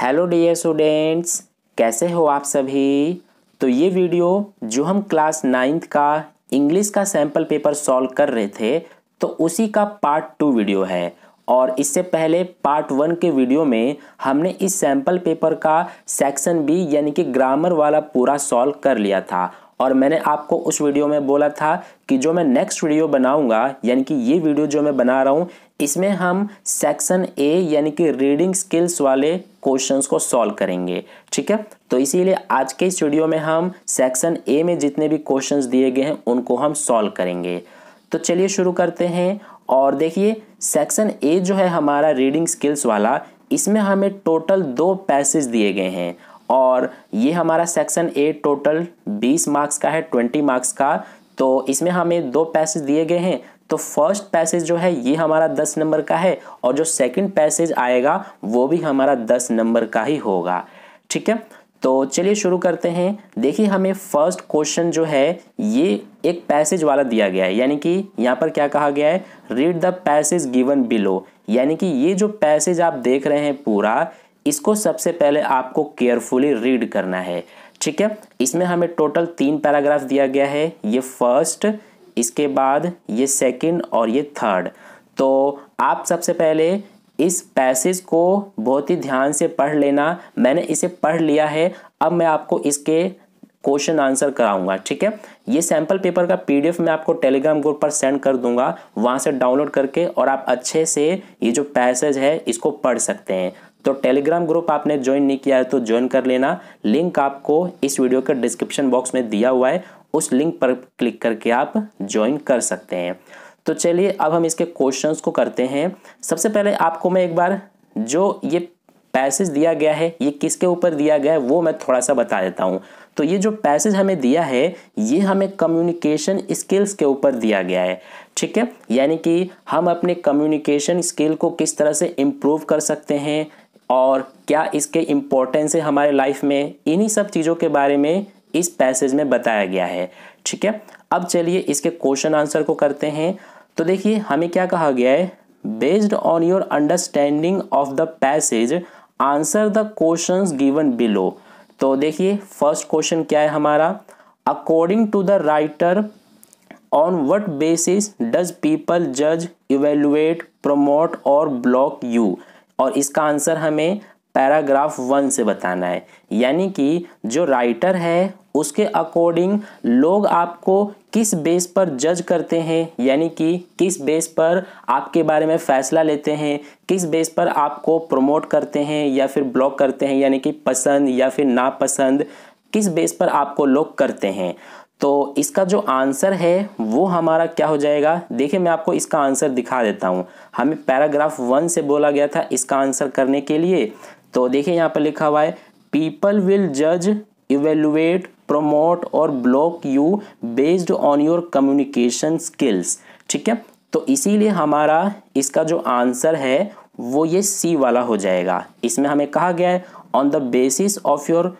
hello dear students कैसे हो आप सभी तो ये वीडियो जो हम क्लास नाइन्थ का इंग्लिश का सैम्पल पेपर सॉल्व कर रहे थे तो उसी का पार्ट टू वीडियो है और इससे पहले पार्ट वन के वीडियो में हमने इस सैम्पल पेपर का सेक्शन बी यानी कि ग्रामर वाला पूरा सॉल्व कर लिया था और मैंने आपको उस वीडियो में बोला था कि जो मैं नेक्स्ट वीडियो बनाऊंगा यानी कि ये वीडियो जो मैं बना रहा हूँ इसमें हम सेक्शन ए यानी कि रीडिंग स्किल्स वाले क्वेश्चंस को सॉल्व करेंगे ठीक है तो इसीलिए आज के इस वीडियो में हम सेक्शन ए में जितने भी क्वेश्चंस दिए गए हैं उनको हम सॉल्व करेंगे तो चलिए शुरू करते हैं और देखिए सेक्शन ए जो है हमारा रीडिंग स्किल्स वाला इसमें हमें टोटल दो पैसेज दिए गए हैं और ये हमारा सेक्शन ए टोटल 20 मार्क्स का है 20 मार्क्स का तो इसमें हमें दो पैसेज दिए गए हैं तो फर्स्ट पैसेज जो है ये हमारा दस नंबर का है और जो सेकंड पैसेज आएगा वो भी हमारा दस नंबर का ही होगा ठीक है तो चलिए शुरू करते हैं देखिए हमें फर्स्ट क्वेश्चन जो है ये एक पैसेज वाला दिया गया है यानी कि यहाँ पर क्या कहा गया है read the passage given below यानी कि ये जो पैसेज आप देख रहे हैं पूरा इसको सबसे पहले आपको केयरफुली रीड करना है ठीक है इसमें हमें टोटल तीन पैराग्राफ दिया गया है ये फर्स्ट इसके बाद ये सेकंड और ये थर्ड तो आप सबसे पहले इस पैसेज को बहुत ही ध्यान से पढ़ लेना मैंने इसे पढ़ लिया है अब मैं आपको इसके क्वेश्चन आंसर कराऊंगा ठीक है ये सैम्पल पेपर का पीडीएफ मैं आपको टेलीग्राम ग्रुप पर सेंड कर दूंगा वहाँ से डाउनलोड करके और आप अच्छे से ये जो पैसेज है इसको पढ़ सकते हैं तो टेलीग्राम ग्रुप आपने ज्वाइन नहीं किया है तो ज्वाइन कर लेना लिंक आपको इस वीडियो के डिस्क्रिप्शन बॉक्स में दिया हुआ है उस लिंक पर क्लिक करके आप ज्वाइन कर सकते हैं तो चलिए अब हम इसके क्वेश्चंस को करते हैं सबसे पहले आपको मैं एक बार जो ये पैसेज दिया गया है ये किसके ऊपर दिया गया है वो मैं थोड़ा सा बता देता हूँ तो ये जो पैसेज हमें दिया है ये हमें कम्युनिकेशन स्किल्स के ऊपर दिया गया है ठीक है यानी कि हम अपने कम्युनिकेशन स्किल को किस तरह से इम्प्रूव कर सकते हैं और क्या इसके इम्पोर्टेंस है हमारे लाइफ में इन्हीं सब चीज़ों के बारे में इस पैसेज में बताया गया है ठीक है अब चलिए इसके क्वेश्चन आंसर को करते हैं तो देखिए हमें क्या कहा गया है based on your understanding of the passage answer the question given below तो देखिए फर्स्ट क्वेश्चन क्या है हमारा according to the writer on what basis does people जज इवेलुएट प्रमोट और ब्लॉक यू और इसका आंसर हमें पैराग्राफ वन से बताना है यानी कि जो राइटर है उसके अकॉर्डिंग लोग आपको किस बेस पर जज करते हैं यानी कि किस बेस पर आपके बारे में फ़ैसला लेते हैं किस बेस पर आपको प्रमोट करते हैं या फिर ब्लॉक करते हैं यानी कि पसंद या फिर नापसंद किस बेस पर आपको लोग करते हैं तो इसका जो आंसर है वो हमारा क्या हो जाएगा देखिए मैं आपको इसका आंसर दिखा देता हूँ हमें पैराग्राफ वन से बोला गया था इसका आंसर करने के लिए तो देखिए यहाँ पर लिखा हुआ है पीपल विल जज इवेलुएट प्रमोट और block you based on your communication skills ठीक है तो इसीलिए हमारा इसका जो आंसर है वो ये सी वाला हो जाएगा इसमें हमें कहा गया है on the basis of your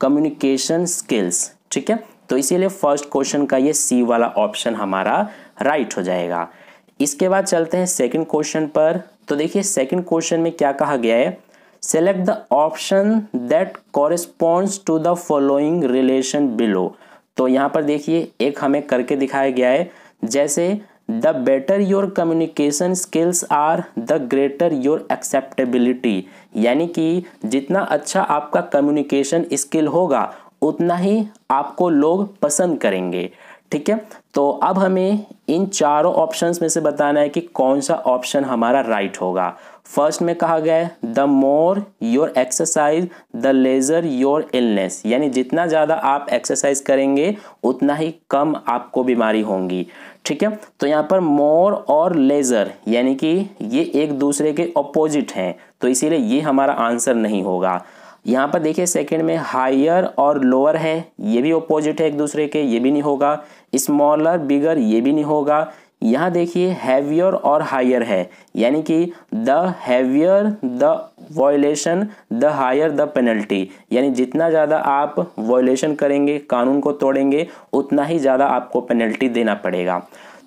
communication skills ठीक है तो इसीलिए फर्स्ट क्वेश्चन का ये सी वाला ऑप्शन हमारा राइट हो जाएगा इसके बाद चलते हैं सेकंड क्वेश्चन पर तो देखिए सेकंड क्वेश्चन में क्या कहा गया है select the option that corresponds to the following relation below तो यहाँ पर देखिए एक हमें करके दिखाया गया है जैसे the better your communication skills are the greater your acceptability यानी कि जितना अच्छा आपका कम्युनिकेशन स्किल होगा उतना ही आपको लोग पसंद करेंगे ठीक है तो अब हमें इन चारों ऑप्शंस में से बताना है कि कौन सा ऑप्शन हमारा राइट right होगा फर्स्ट में कहा गया है the more your exercise the lesser your illness यानी जितना ज़्यादा आप एक्सरसाइज करेंगे उतना ही कम आपको बीमारी होंगी ठीक है तो यहाँ पर मोर और लेज़र यानी कि ये एक दूसरे के अपोजिट हैं तो इसीलिए ये हमारा आंसर नहीं होगा यहाँ पर देखिए सेकंड में हायर और लोअर है ये भी अपोजिट है एक दूसरे के ये भी नहीं होगा स्मॉलर बिगर ये भी नहीं होगा यहाँ देखिए हैवियर और हायर है यानी कि the heavier the violation the higher the penalty यानी जितना ज़्यादा आप वॉयलेशन करेंगे कानून को तोड़ेंगे उतना ही ज़्यादा आपको पेनल्टी देना पड़ेगा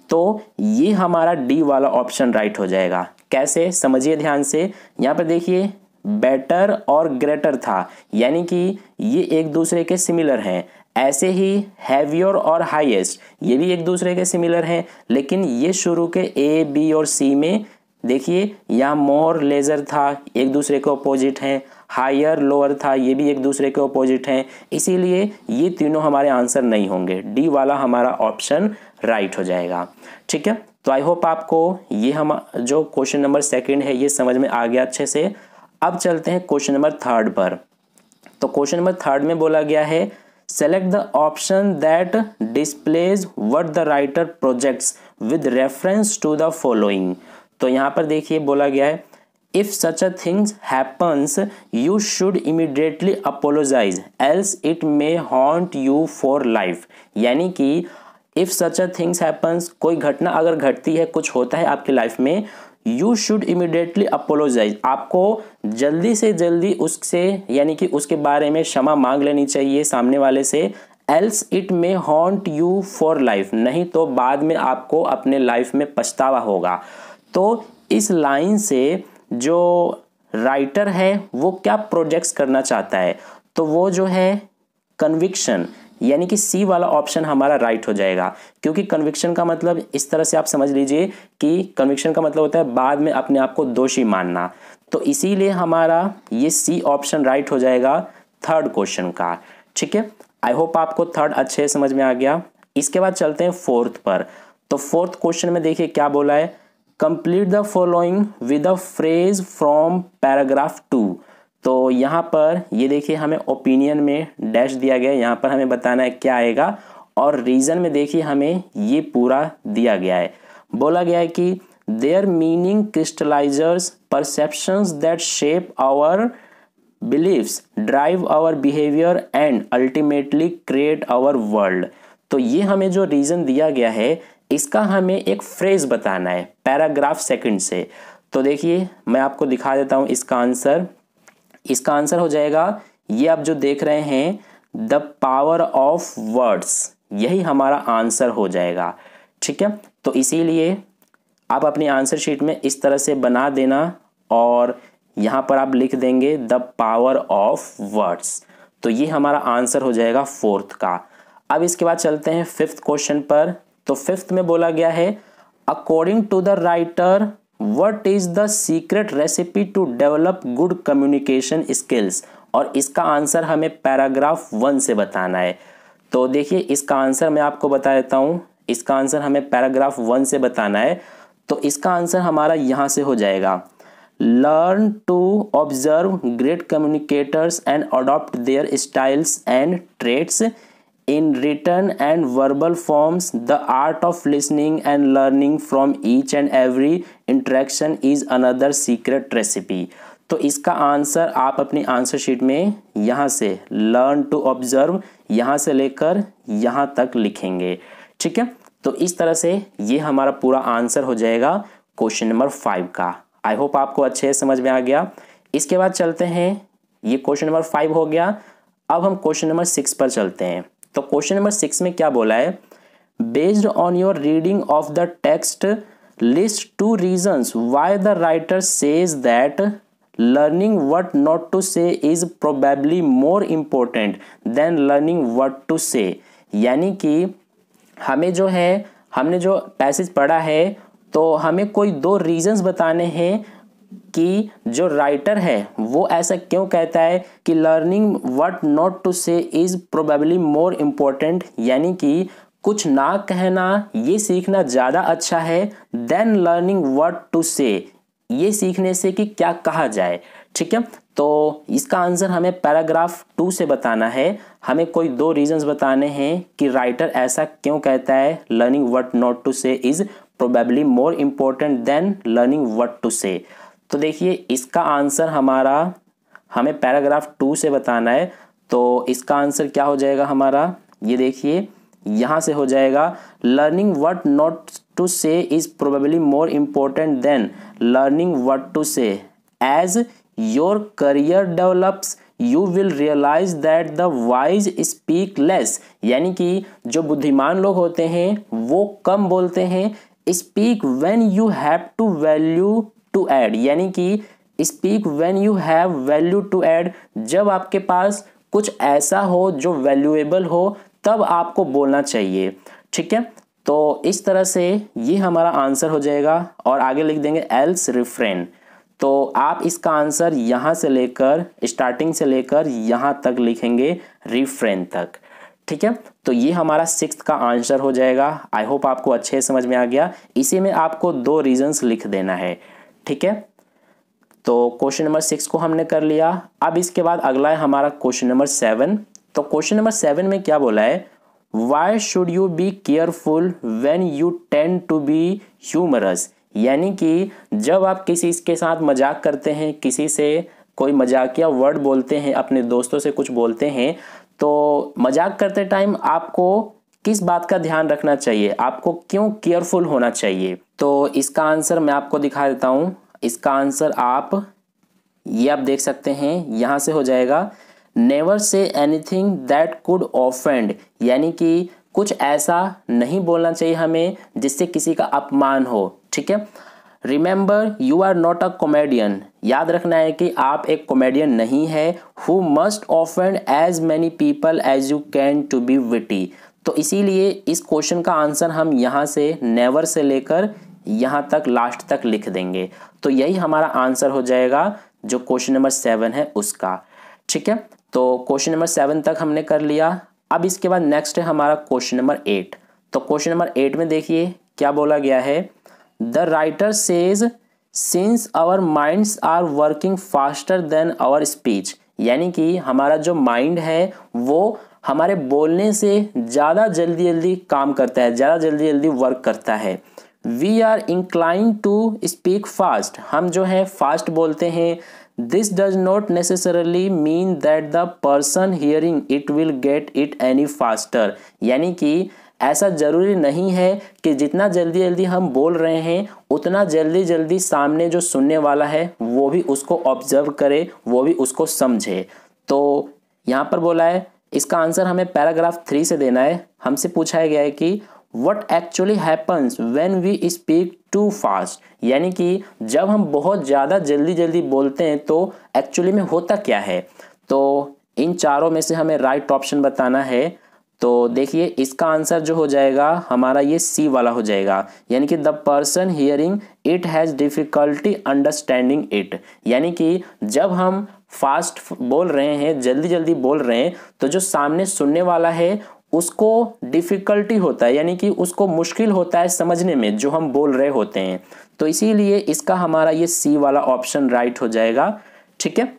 तो ये हमारा डी वाला ऑप्शन राइट हो जाएगा कैसे समझिए ध्यान से यहाँ पर देखिए बेटर और ग्रेटर था यानी कि ये एक दूसरे के सिमिलर हैं ऐसे ही हैवियर और हाईएस्ट ये भी एक दूसरे के सिमिलर हैं लेकिन ये शुरू के ए बी और सी में देखिए यहाँ मोर लेज़र था एक दूसरे के अपोजिट हैं हायर लोअर था ये भी एक दूसरे के अपोजिट हैं इसीलिए ये तीनों हमारे आंसर नहीं होंगे डी वाला हमारा ऑप्शन राइट हो जाएगा ठीक है तो आई होप आपको ये हम जो क्वेश्चन नंबर सेकंड है ये समझ में आ गया अच्छे से अब चलते हैं क्वेश्चन नंबर थर्ड पर तो क्वेश्चन नंबर थर्ड में बोला गया है select the option that displays what the writer projects with reference to the following तो यहाँ पर देखिए बोला गया है if such a things happens you should immediately apologise else it may haunt you for life यानी कि if such a things happens कोई घटना अगर घटती है कुछ होता है आपकी लाइफ में यू शुड इमिडिएटली अपोलोजाइज आपको जल्दी से जल्दी उससे यानी कि उसके बारे में क्षमा मांग लेनी चाहिए सामने वाले से else it may haunt you for life नहीं तो बाद में आपको अपने लाइफ में पछतावा होगा तो इस लाइन से जो राइटर है वो क्या प्रोजेक्ट्स करना चाहता है तो वो जो है कन्विक्शन यानी कि सी वाला ऑप्शन हमारा राइट हो जाएगा क्योंकि कन्विक्शन का मतलब इस तरह से आप समझ लीजिए कि कन्विक्शन का मतलब होता है बाद में अपने आप को दोषी मानना तो इसीलिए हमारा ये सी ऑप्शन राइट हो जाएगा थर्ड क्वेश्चन का ठीक है आई होप आपको थर्ड अच्छे समझ में आ गया इसके बाद चलते हैं फोर्थ पर तो फोर्थ क्वेश्चन में देखिए क्या बोला है complete the following with a phrase from paragraph two तो यहाँ पर ये देखिए हमें ओपिनियन में डैश दिया गया है यहाँ पर हमें बताना है क्या आएगा और रीज़न में देखिए हमें ये पूरा दिया गया है बोला गया है कि their meaning crystallisers perceptions that shape our beliefs drive our behaviour and ultimately create our world तो ये हमें जो रीज़न दिया गया है इसका हमें एक फ्रेज बताना है पैराग्राफ सेकंड से तो देखिए मैं आपको दिखा देता हूँ इसका आंसर इसका आंसर हो जाएगा ये आप जो देख रहे हैं द पावर ऑफ वर्ड्स यही हमारा आंसर हो जाएगा ठीक है तो इसीलिए आप अपनी आंसर शीट में इस तरह से बना देना और यहाँ पर आप लिख देंगे द पावर ऑफ वर्ड्स तो ये हमारा आंसर हो जाएगा फोर्थ का अब इसके बाद चलते हैं फिफ्थ क्वेश्चन पर तो फिफ्थ में बोला गया है according to the writer what is the secret recipe to develop good communication skills और इसका आंसर हमें पैराग्राफ वन से बताना है तो देखिए इसका आंसर मैं आपको बता देता हूँ इसका आंसर हमें पैराग्राफ वन से बताना है तो इसका आंसर हमारा यहाँ से हो जाएगा learn to observe great communicators and adopt their styles and traits in written and verbal forms the art of listening and learning from each and every interaction is another secret recipe तो इसका answer आप अपनी answer sheet में यहाँ से learn to observe यहाँ से लेकर यहाँ तक लिखेंगे ठीक है तो इस तरह से ये हमारा पूरा आंसर हो जाएगा क्वेश्चन नंबर फाइव का आई होप आपको अच्छे से समझ में आ गया इसके बाद चलते हैं ये क्वेश्चन नंबर फाइव हो गया अब हम क्वेश्चन नंबर सिक्स पर चलते हैं तो क्वेश्चन नंबर सिक्स में क्या बोला है based on your reading of the text list two reasons why the writer says that learning what not to say is probably more important than learning what to say यानी कि हमें जो है हमने जो पैसेज पढ़ा है तो हमें कोई दो रीजंस बताने हैं कि जो राइटर है वो ऐसा क्यों कहता है कि learning what not to say is probably more important यानी कि कुछ ना कहना ये सीखना ज़्यादा अच्छा है देन लर्निंग वट टू से ये सीखने से कि क्या कहा जाए ठीक है तो इसका आंसर हमें पैराग्राफ टू से बताना है हमें कोई दो रीजंस बताने हैं कि राइटर ऐसा क्यों कहता है learning what not to say is probably more important than learning what to say तो देखिए इसका आंसर हमारा हमें पैराग्राफ टू से बताना है तो इसका आंसर क्या हो जाएगा हमारा ये देखिए यहाँ से हो जाएगा learning what not to say is probably more important than learning what to say as your career develops you will realise that the wise speak less यानी कि जो बुद्धिमान लोग होते हैं वो कम बोलते हैं speak when you have to value to add यानी कि speak when you have value to add जब आपके पास कुछ ऐसा हो जो वैल्यूएबल हो तब आपको बोलना चाहिए ठीक है तो इस तरह से ये हमारा आंसर हो जाएगा और आगे लिख देंगे एल्स रिफ्रेन तो आप इसका आंसर यहाँ से लेकर स्टार्टिंग से लेकर यहाँ तक लिखेंगे रिफ्रेन तक ठीक है तो ये हमारा सिक्स का आंसर हो जाएगा आई होप आपको अच्छे समझ में आ गया इसी में आपको दो रीजंस लिख देना है ठीक है तो क्वेश्चन नंबर सिक्स को हमने कर लिया अब इसके बाद अगला है हमारा क्वेश्चन नंबर सेवन तो क्वेश्चन नंबर सेवन में क्या बोला है why should you be careful when you tend to be humorous यानी कि जब आप किसी के साथ मजाक करते हैं किसी से कोई मजाकिया वर्ड बोलते हैं अपने दोस्तों से कुछ बोलते हैं तो मजाक करते टाइम आपको किस बात का ध्यान रखना चाहिए आपको क्यों केयरफुल होना चाहिए तो इसका आंसर मैं आपको दिखा देता हूँ इसका आंसर आप ये आप देख सकते हैं यहाँ से हो जाएगा never say anything that could offend यानी कि कुछ ऐसा नहीं बोलना चाहिए हमें जिससे किसी का अपमान हो ठीक है remember you are not a comedian याद रखना है कि आप एक कॉमेडियन नहीं है who must offend as many people as you can to be witty तो इसीलिए इस क्वेश्चन का आंसर हम यहाँ से नेवर से लेकर यहाँ तक लास्ट तक लिख देंगे तो यही हमारा आंसर हो जाएगा जो क्वेश्चन नंबर सेवन है उसका ठीक है तो क्वेश्चन नंबर सेवन तक हमने कर लिया अब इसके बाद नेक्स्ट है हमारा क्वेश्चन नंबर एट तो क्वेश्चन नंबर एट में देखिए क्या बोला गया है the writer says since our minds are working faster than our speech यानी कि हमारा जो माइंड है वो हमारे बोलने से ज़्यादा जल्दी जल्दी काम करता है ज़्यादा जल्दी जल्दी वर्क करता है we are incline to speak fast हम जो है फास्ट बोलते हैं this does not necessarily mean that the person hearing it will get it any faster यानी कि ऐसा ज़रूरी नहीं है कि जितना जल्दी जल्दी हम बोल रहे हैं उतना जल्दी जल्दी सामने जो सुनने वाला है वो भी उसको ऑब्जर्व करे वो भी उसको समझे तो यहाँ पर बोला है इसका आंसर हमें पैराग्राफ थ्री से देना है हमसे पूछा गया है कि what actually happens when we speak too fast यानी कि जब हम बहुत ज़्यादा जल्दी जल्दी बोलते हैं तो एक्चुअली में होता क्या है तो इन चारों में से हमें राइट right ऑप्शन बताना है तो देखिए इसका आंसर जो हो जाएगा हमारा ये सी वाला हो जाएगा यानी कि the person hearing it has difficulty understanding it यानी कि जब हम फास्ट बोल रहे हैं जल्दी जल्दी बोल रहे हैं तो जो सामने सुनने वाला है उसको डिफ़िकल्टी होता है यानी कि उसको मुश्किल होता है समझने में जो हम बोल रहे होते हैं तो इसीलिए इसका हमारा ये सी वाला ऑप्शन राइट हो जाएगा ठीक है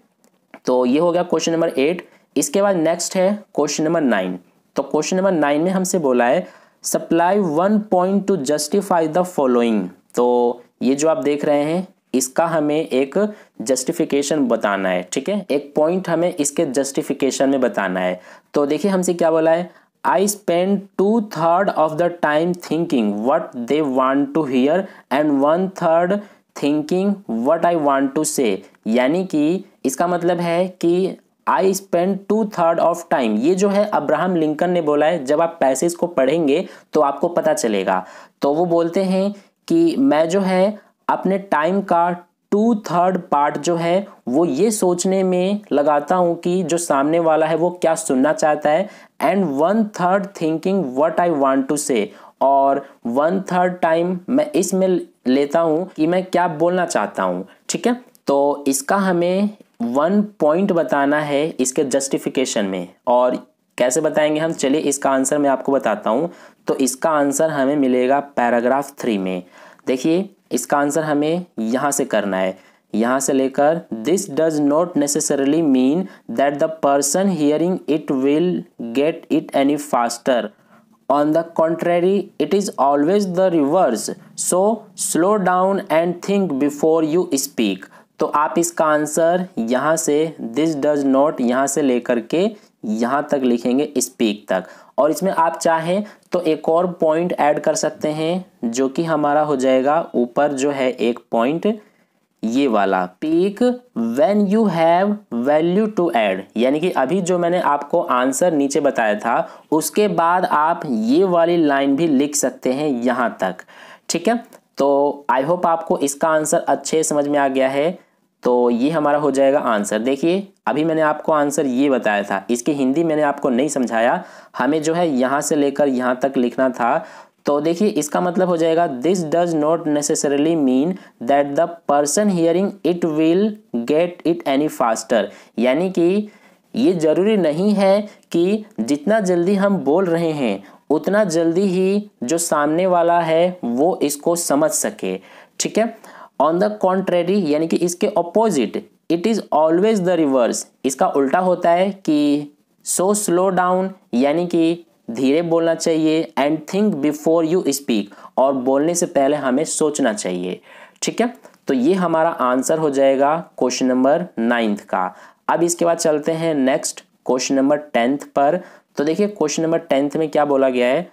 तो ये हो गया क्वेश्चन नंबर एट इसके बाद नेक्स्ट है क्वेश्चन नंबर नाइन तो क्वेश्चन नंबर नाइन में हमसे बोला है supply one point to justify the following तो ये जो आप देख रहे हैं इसका हमें एक जस्टिफिकेशन बताना है ठीक है एक पॉइंट हमें इसके जस्टिफिकेशन में बताना है तो देखिए हमसे क्या बोला है I spend two third of the time thinking what they want to hear and one third thinking what I want to say यानी कि इसका मतलब है कि I spend two third of time ये जो है अब्राहम लिंकन ने बोला है जब आप पैसेज को पढ़ेंगे तो आपको पता चलेगा तो वो बोलते हैं कि मैं जो है अपने टाइम का टू थर्ड पार्ट जो है वो ये सोचने में लगाता हूँ कि जो सामने वाला है वो क्या सुनना चाहता है and one third thinking what I want to say और वन थर्ड टाइम मैं इसमें लेता हूँ कि मैं क्या बोलना चाहता हूँ ठीक है तो इसका हमें वन पॉइंट बताना है इसके जस्टिफिकेशन में और कैसे बताएंगे हम चलिए इसका आंसर मैं आपको बताता हूँ तो इसका आंसर हमें मिलेगा पैराग्राफ थ्री में देखिए इसका आंसर हमें यहाँ से करना है यहाँ से लेकर this does not necessarily mean that the person hearing it will get it any faster on the contrary it is always the reverse so slow down and think before you speak तो आप इसका answer यहाँ से this does not यहाँ से लेकर के यहाँ तक लिखेंगे स्पीक तक और इसमें आप चाहें तो एक और पॉइंट ऐड कर सकते हैं जो कि हमारा हो जाएगा ऊपर जो है एक पॉइंट ये वाला speak when you have value to add यानी कि अभी जो मैंने आपको आंसर नीचे बताया था उसके बाद आप ये वाली लाइन भी लिख सकते हैं यहाँ तक ठीक है तो आई होप आपको इसका आंसर अच्छे समझ में आ गया है तो ये हमारा हो जाएगा आंसर देखिए अभी मैंने आपको आंसर ये बताया था इसकी हिंदी मैंने आपको नहीं समझाया हमें जो है यहाँ से लेकर यहाँ तक लिखना था तो देखिए इसका मतलब हो जाएगा this does not necessarily mean that the person hearing it will get it any faster यानी कि ये ज़रूरी नहीं है कि जितना जल्दी हम बोल रहे हैं उतना जल्दी ही जो सामने वाला है वो इसको समझ सके ठीक है ऑन द कॉन्ट्रेरी यानी कि इसके opposite it is always the reverse इसका उल्टा होता है कि सो स्लो डाउन यानी कि धीरे बोलना चाहिए and think before you speak और बोलने से पहले हमें सोचना चाहिए ठीक है तो ये हमारा आंसर हो जाएगा क्वेश्चन नंबर नाइन्थ का अब इसके बाद चलते हैं नेक्स्ट क्वेश्चन नंबर टेंथ पर तो देखिए क्वेश्चन नंबर टेंथ में क्या बोला गया है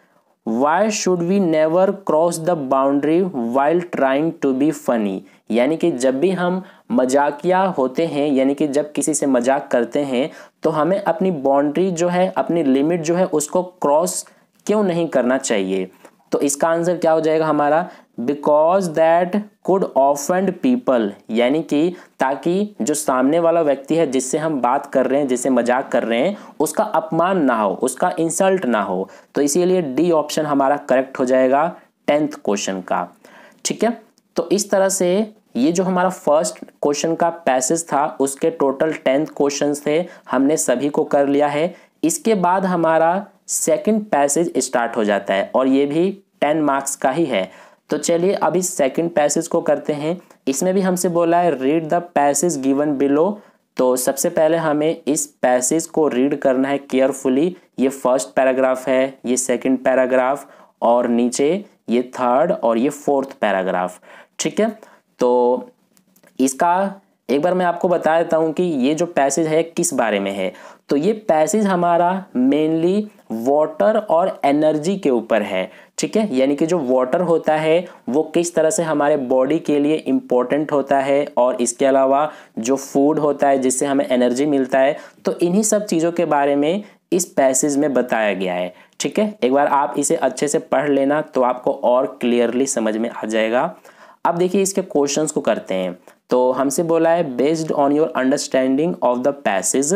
why should we never cross the boundary while trying to be funny यानी कि जब भी हम मजाकिया होते हैं यानी कि जब किसी से मजाक करते हैं तो हमें अपनी बाउंड्री जो है अपनी लिमिट जो है उसको क्रॉस क्यों नहीं करना चाहिए तो इसका आंसर क्या हो जाएगा हमारा because that could offend people यानी कि ताकि जो सामने वाला व्यक्ति है जिससे हम बात कर रहे हैं जिससे मजाक कर रहे हैं उसका अपमान ना हो उसका इंसल्ट ना हो तो इसीलिए डी ऑप्शन हमारा करेक्ट हो जाएगा टेंथ क्वेश्चन का ठीक है तो इस तरह से ये जो हमारा फर्स्ट क्वेश्चन का पैसेज था उसके टोटल टेंथ क्वेश्चन थे हमने सभी को कर लिया है इसके बाद हमारा सेकंड पैसेज स्टार्ट हो जाता है और ये भी टेन मार्क्स का ही है तो चलिए अभी सेकंड पैसेज को करते हैं इसमें भी हमसे बोला है read the passage given below तो सबसे पहले हमें इस पैसेज को रीड करना है केयरफुली ये फर्स्ट पैराग्राफ है ये सेकंड पैराग्राफ और नीचे ये थर्ड और ये फोर्थ पैराग्राफ ठीक है तो इसका एक बार मैं आपको बता देता हूँ कि ये जो पैसेज है किस बारे में है तो ये पैसेज हमारा मेनली वाटर और एनर्जी के ऊपर है ठीक है यानी कि जो वाटर होता है वो किस तरह से हमारे बॉडी के लिए इम्पोर्टेंट होता है और इसके अलावा जो फूड होता है जिससे हमें एनर्जी मिलता है तो इन्हीं सब चीज़ों के बारे में इस पैसेज में बताया गया है ठीक है एक बार आप इसे अच्छे से पढ़ लेना तो आपको और क्लियरली समझ में आ जाएगा अब देखिए इसके क्वेश्चंस को करते हैं तो हमसे बोला है based on your understanding of the passage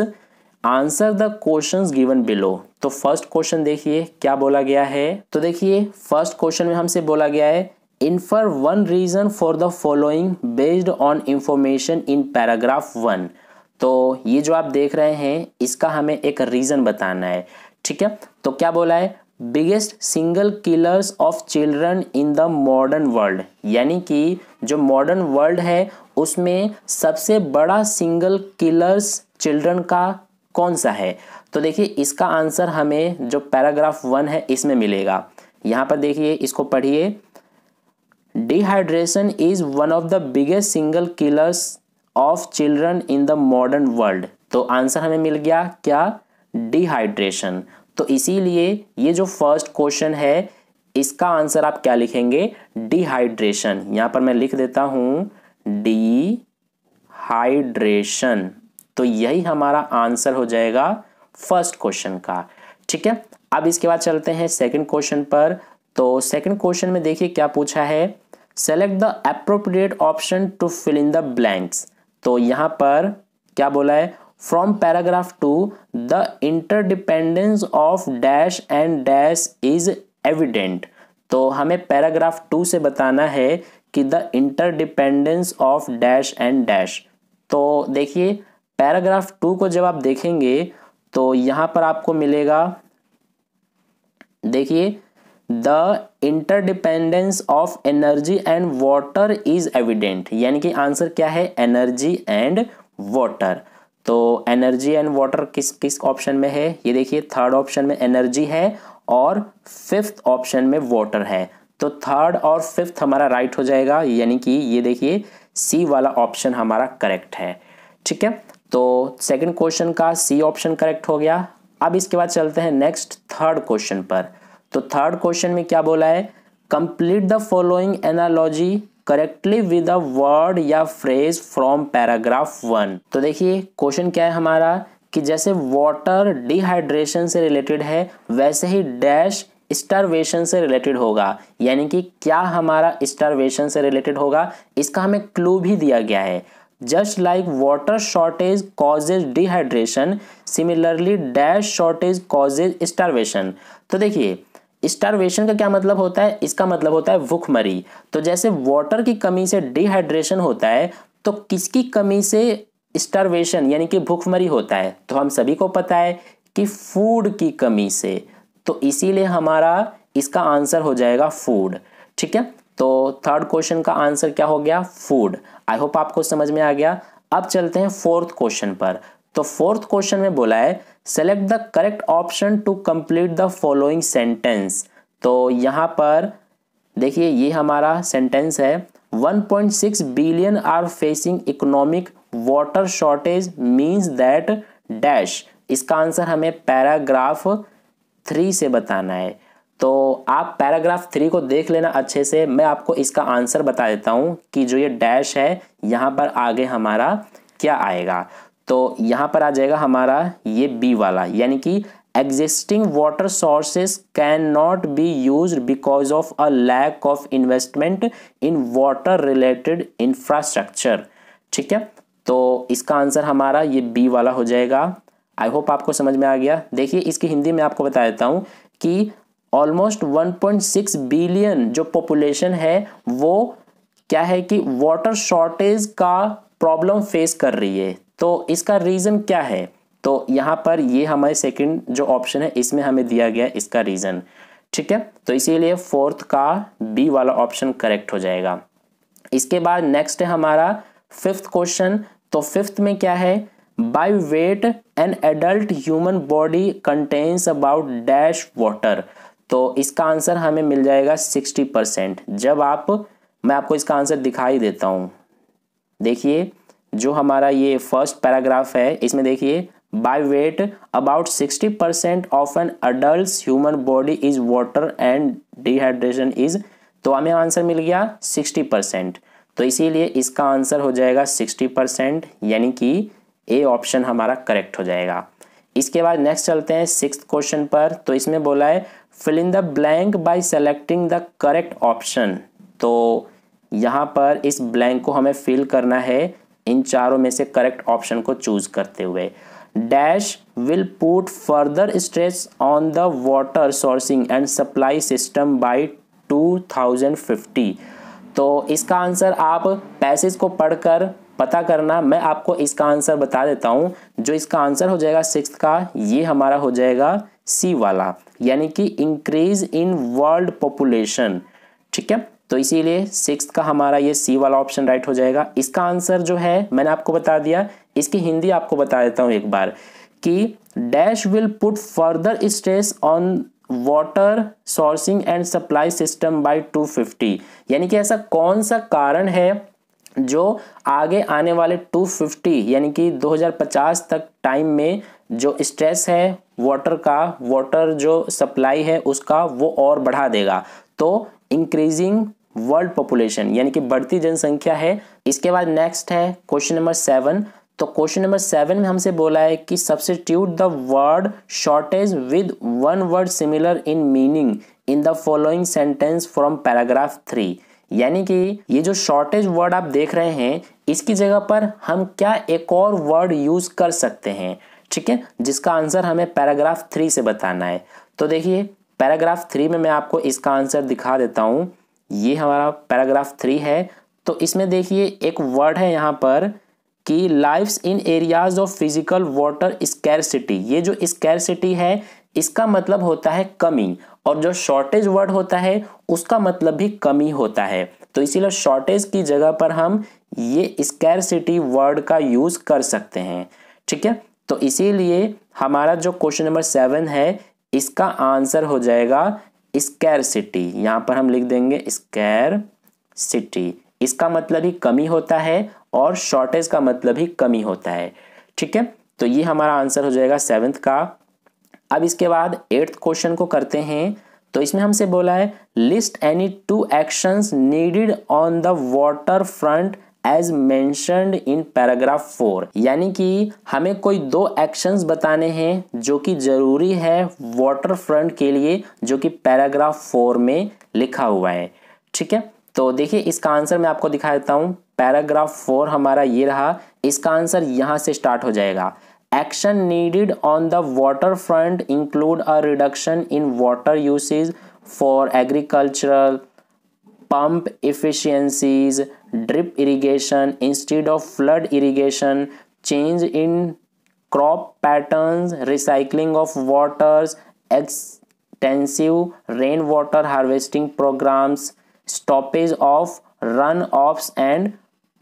answer the question given below तो फर्स्ट क्वेश्चन देखिए क्या बोला गया है तो देखिए फर्स्ट क्वेश्चन में हमसे बोला गया है infer one reason for the following based on information in paragraph one तो ये जो आप देख रहे हैं इसका हमें एक रीज़न बताना है ठीक है तो क्या बोला है biggest single killers of children in the modern world यानी कि जो मॉडर्न वर्ल्ड है उसमें सबसे बड़ा सिंगल किलर्स चिल्ड्रन का कौन सा है तो देखिए इसका आंसर हमें जो पैराग्राफ वन है इसमें मिलेगा यहाँ पर देखिए इसको पढ़िए dehydration is one of the biggest single killers of children in the modern world तो आंसर हमें मिल गया क्या डिहाइड्रेशन तो इसीलिए ये जो फर्स्ट क्वेश्चन है इसका आंसर आप क्या लिखेंगे डिहाइड्रेशन यहां पर मैं लिख देता हूं डी हाइड्रेशन तो यही हमारा आंसर हो जाएगा फर्स्ट क्वेश्चन का ठीक है अब इसके बाद चलते हैं सेकंड क्वेश्चन पर तो सेकंड क्वेश्चन में देखिए क्या पूछा है select the appropriate option to fill in the blanks तो यहां पर क्या बोला है from paragraph two the interdependence of dash and dash is evident तो हमें पैराग्राफ टू से बताना है कि the interdependence of dash and dash तो देखिए पैराग्राफ टू को जब आप देखेंगे तो यहां पर आपको मिलेगा देखिए the interdependence of energy and water is evident यानी कि आंसर क्या है एनर्जी एंड वाटर तो एनर्जी एंड वाटर किस किस ऑप्शन में है ये देखिए थर्ड ऑप्शन में एनर्जी है और फिफ्थ ऑप्शन में वाटर है तो थर्ड और फिफ्थ हमारा राइट right हो जाएगा यानी कि ये देखिए सी वाला ऑप्शन हमारा करेक्ट है ठीक है तो सेकंड क्वेश्चन का सी ऑप्शन करेक्ट हो गया अब इसके बाद चलते हैं नेक्स्ट थर्ड क्वेश्चन पर तो थर्ड क्वेश्चन में क्या बोला है complete the following analogy correctly with a word या फ्रेज फ्रॉम पैराग्राफ वन तो देखिए क्वेश्चन क्या है हमारा कि जैसे वाटर डिहाइड्रेशन से रिलेटेड है वैसे ही डैश स्टारवेशन से रिलेटेड होगा यानी कि क्या हमारा स्टारवेशन से रिलेटेड होगा इसका हमें क्लू भी दिया गया है just like water shortage causes dehydration similarly dash shortage causes starvation तो देखिए स्टारवेशन का क्या मतलब होता है इसका मतलब होता है भूखमरी तो जैसे वाटर की कमी से डिहाइड्रेशन होता है तो किसकी कमी से स्टारवेशन यानी कि भुखमरी होता है तो हम सभी को पता है कि फूड की कमी से तो इसीलिए हमारा इसका आंसर हो जाएगा फूड ठीक है तो थर्ड क्वेश्चन का आंसर क्या हो गया फूड आई होप आपको समझ में आ गया अब चलते हैं फोर्थ क्वेश्चन पर तो फोर्थ क्वेश्चन में बोला है select the correct option to complete the following sentence तो यहाँ पर देखिए ये हमारा सेंटेंस है 1.6 billion are facing economic water shortage means that dash इसका आंसर हमें पैराग्राफ थ्री से बताना है तो आप पैराग्राफ थ्री को देख लेना अच्छे से मैं आपको इसका आंसर बता देता हूँ कि जो ये डैश है यहाँ पर आगे हमारा क्या आएगा तो यहाँ पर आ जाएगा हमारा ये बी वाला यानी कि existing water sources can not be use because of a lack of investment in water related infrastructure ठीक है तो इसका आंसर हमारा ये बी वाला हो जाएगा आई होप आपको समझ में आ गया देखिए इसकी हिंदी में आपको बता देता हूँ कि ऑलमोस्ट 1.6 बिलियन जो पॉपुलेशन है वो क्या है कि वाटर शॉर्टेज का प्रॉब्लम फेस कर रही है तो इसका रीज़न क्या है तो यहाँ पर ये हमारे सेकंड जो ऑप्शन है इसमें हमें दिया गया इसका रीज़न ठीक है तो इसीलिए फोर्थ का बी वाला ऑप्शन करेक्ट हो जाएगा इसके बाद नेक्स्ट है हमारा फिफ्थ क्वेश्चन तो फिफ्थ में क्या है by weight an adult human body contains about dash water तो इसका आंसर हमें मिल जाएगा सिक्सटी परसेंट जब आप मैं आपको इसका आंसर दिखाई देता हूँ देखिए जो हमारा ये फर्स्ट पैराग्राफ है इसमें देखिए by weight about sixty percent of an adult human body is water and dehydration is तो हमें आंसर मिल गया सिक्सटी परसेंट तो इसीलिए इसका आंसर हो जाएगा सिक्सटी परसेंट यानी कि ए ऑप्शन हमारा करेक्ट हो जाएगा इसके बाद नेक्स्ट चलते हैं सिक्स क्वेश्चन पर तो इसमें बोला है fill in the blank by selecting the correct option तो यहाँ पर इस ब्लैंक को हमें फिल करना है इन चारों में से करेक्ट ऑप्शन को चूज करते हुए dash will put further stress on the water sourcing and supply system by 2050 तो इसका आंसर आप पैसेज को पढ़कर पता करना मैं आपको इसका आंसर बता देता हूँ जो इसका आंसर हो जाएगा सिक्स का ये हमारा हो जाएगा सी वाला यानी कि इंक्रीज इन वर्ल्ड पॉपुलेशन ठीक है तो इसीलिए सिक्स का हमारा ये सी वाला ऑप्शन राइट हो जाएगा इसका आंसर जो है मैंने आपको बता दिया इसकी हिंदी आपको बता देता हूँ एक बार कि dash will put further stress on water sourcing and supply system by 250 यानी कि ऐसा कौन सा कारण है जो आगे आने वाले 250 यानी कि 2050 तक टाइम में जो स्ट्रेस है वाटर का वाटर जो सप्लाई है उसका वो और बढ़ा देगा तो इंक्रीजिंग वर्ल्ड पॉपुलेशन यानी कि बढ़ती जनसंख्या है इसके बाद नेक्स्ट है क्वेश्चन नंबर सेवन तो क्वेश्चन नंबर सेवन में हमसे बोला है कि substitute the word shortage with one word similar in meaning in the following sentence from paragraph three यानी कि ये जो शॉर्टेज वर्ड आप देख रहे हैं इसकी जगह पर हम क्या एक और वर्ड यूज कर सकते हैं ठीक है जिसका आंसर हमें पैराग्राफ थ्री से बताना है तो देखिए पैराग्राफ थ्री में मैं आपको इसका आंसर दिखा देता हूँ ये हमारा पैराग्राफ थ्री है तो इसमें देखिए एक वर्ड है यहाँ पर कि life's in areas of physical water scare ये जो स्केर है इसका मतलब होता है कमी और जो शॉर्टेज वर्ड होता है उसका मतलब भी कमी होता है तो इसीलिए शॉर्टेज की जगह पर हम ये स्केर वर्ड का यूज़ कर सकते हैं ठीक है तो इसीलिए हमारा जो क्वेश्चन नंबर सेवन है इसका आंसर हो जाएगा स्कैर सिटी यहाँ पर हम लिख देंगे स्कैर सिटी इसका मतलब ही कमी होता है और शॉर्टेज का मतलब ही कमी होता है ठीक है तो ये हमारा आंसर हो जाएगा सेवन्थ का अब इसके बाद एट्थ क्वेश्चन को करते हैं तो इसमें हमसे बोला है list any two actions needed on the water front as mentioned in paragraph four यानी कि हमें कोई दो एक्शंस बताने हैं जो कि जरूरी है वाटर फ्रंट के लिए जो कि पैराग्राफ फोर में लिखा हुआ है ठीक है तो देखिए इसका आंसर मैं आपको दिखा देता हूँ पैराग्राफ फोर हमारा ये रहा इसका आंसर यहाँ से स्टार्ट हो जाएगा action needed on the water front include a reduction in water usage for agricultural pump efficiencies drip irrigation instead of flood irrigation change in crop patterns recycling of waters extensive rain water harvesting programmes stoppage of run offs and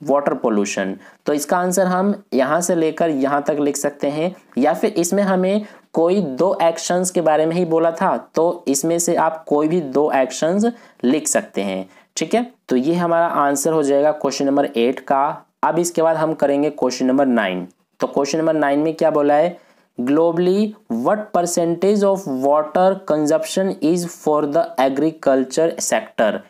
water pollution तो इसका answer हम यहाँ से लेकर यहाँ तक लिख सकते हैं या फिर इसमें हमें कोई दो एक्शंस के बारे में ही बोला था तो इसमें से आप कोई भी दो एक्शंस लिख सकते हैं ठीक है तो ये हमारा आंसर हो जाएगा क्वेश्चन नंबर एट का अब इसके बाद हम करेंगे क्वेश्चन नंबर नाइन तो क्वेश्चन नंबर नाइन में क्या बोला है globally what percentage of water consumption is for the agriculture sector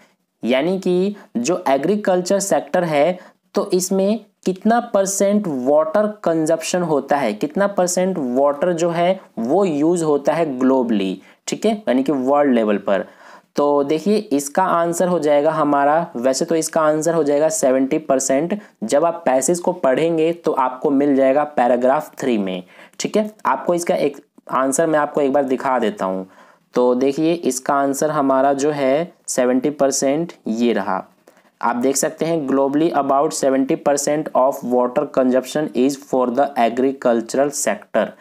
यानी कि जो एग्रीकल्चर सेक्टर है तो इसमें कितना परसेंट वाटर कंजप्शन होता है कितना परसेंट वाटर जो है वो यूज़ होता है ग्लोबली ठीक है यानी कि वर्ल्ड लेवल पर तो देखिए इसका आंसर हो जाएगा हमारा वैसे तो इसका आंसर हो जाएगा सेवेंटी परसेंट जब आप पैसेज को पढ़ेंगे तो आपको मिल जाएगा पैराग्राफ थ्री में ठीक है आपको इसका एक आंसर मैं आपको एक बार दिखा देता हूँ तो देखिए इसका आंसर हमारा जो है सेवेंटी परसेंट ये रहा आप देख सकते हैं globally about seventy percent of water consumption is for the agricultural sector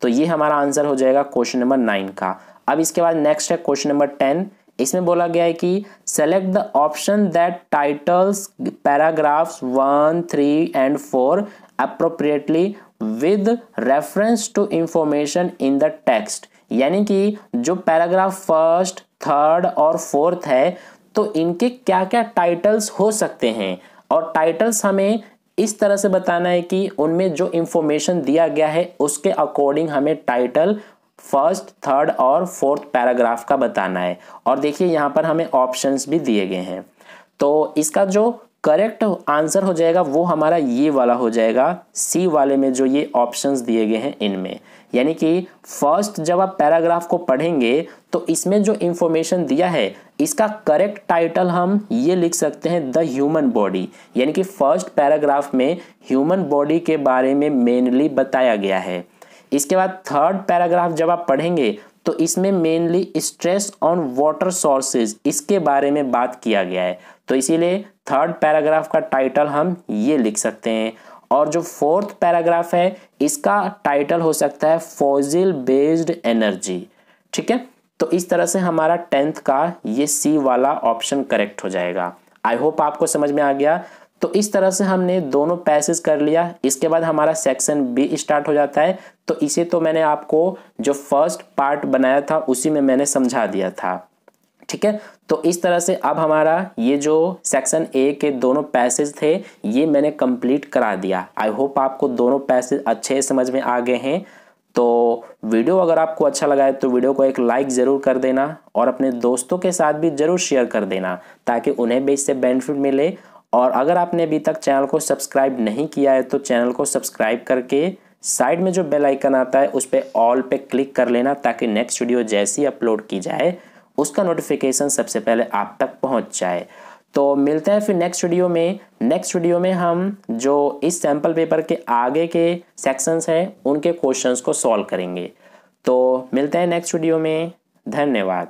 तो ये हमारा आंसर हो जाएगा क्वेश्चन नंबर नाइन का अब इसके बाद नेक्स्ट है क्वेश्चन नंबर टेन इसमें बोला गया है कि select the option that titles paragraphs one three and four appropriately with reference to information in the text यानी कि जो पैराग्राफ फर्स्ट थर्ड और फोर्थ है तो इनके क्या क्या टाइटल्स हो सकते हैं और टाइटल्स हमें इस तरह से बताना है कि उनमें जो इंफॉर्मेशन दिया गया है उसके अकॉर्डिंग हमें टाइटल फर्स्ट थर्ड और फोर्थ पैराग्राफ का बताना है और देखिए यहाँ पर हमें ऑप्शंस भी दिए गए हैं तो इसका जो करेक्ट आंसर हो जाएगा वो हमारा ये वाला हो जाएगा सी वाले में जो ये ऑप्शंस दिए गए हैं इनमें यानी कि फर्स्ट जब आप पैराग्राफ को पढ़ेंगे तो इसमें जो इंफॉर्मेशन दिया है इसका करेक्ट टाइटल हम ये लिख सकते हैं द ह्यूमन बॉडी यानी कि फर्स्ट पैराग्राफ में ह्यूमन बॉडी के बारे में मेनली बताया गया है इसके बाद थर्ड पैराग्राफ जब आप पढ़ेंगे तो इसमें mainly stress on water sources इसके बारे में बात किया गया है तो इसीलिए थर्ड पैराग्राफ का टाइटल हम ये लिख सकते हैं और जो फोर्थ पैराग्राफ है इसका टाइटल हो सकता है फोजिल बेस्ड एनर्जी ठीक है तो इस तरह से हमारा टेंथ का ये सी वाला ऑप्शन करेक्ट हो जाएगा आई होप आपको समझ में आ गया तो इस तरह से हमने दोनों पैसेज कर लिया इसके बाद हमारा सेक्शन बी स्टार्ट हो जाता है तो इसे तो मैंने आपको जो फर्स्ट पार्ट बनाया था उसी में मैंने समझा दिया था ठीक है तो इस तरह से अब हमारा ये जो सेक्शन ए के दोनों पैसेज थे ये मैंने कंप्लीट करा दिया आई होप आपको दोनों पैसेज अच्छे समझ में आ गए हैं तो वीडियो अगर आपको अच्छा लगा है तो वीडियो को एक लाइक ज़रूर कर देना और अपने दोस्तों के साथ भी ज़रूर शेयर कर देना ताकि उन्हें भी इससे बेनिफिट मिले और अगर आपने अभी तक चैनल को सब्सक्राइब नहीं किया है तो चैनल को सब्सक्राइब करके साइड में जो बेल आइकन आता है उस पर ऑल पे क्लिक कर लेना ताकि नेक्स्ट वीडियो जैसी अपलोड की जाए उसका नोटिफिकेशन सबसे पहले आप तक पहुंच जाए तो मिलते हैं फिर नेक्स्ट वीडियो में नेक्स्ट वीडियो में हम जो इस सैम्पल पेपर के आगे के सेक्शंस हैं उनके क्वेश्चंस को सॉल्व करेंगे तो मिलते हैं नेक्स्ट वीडियो में धन्यवाद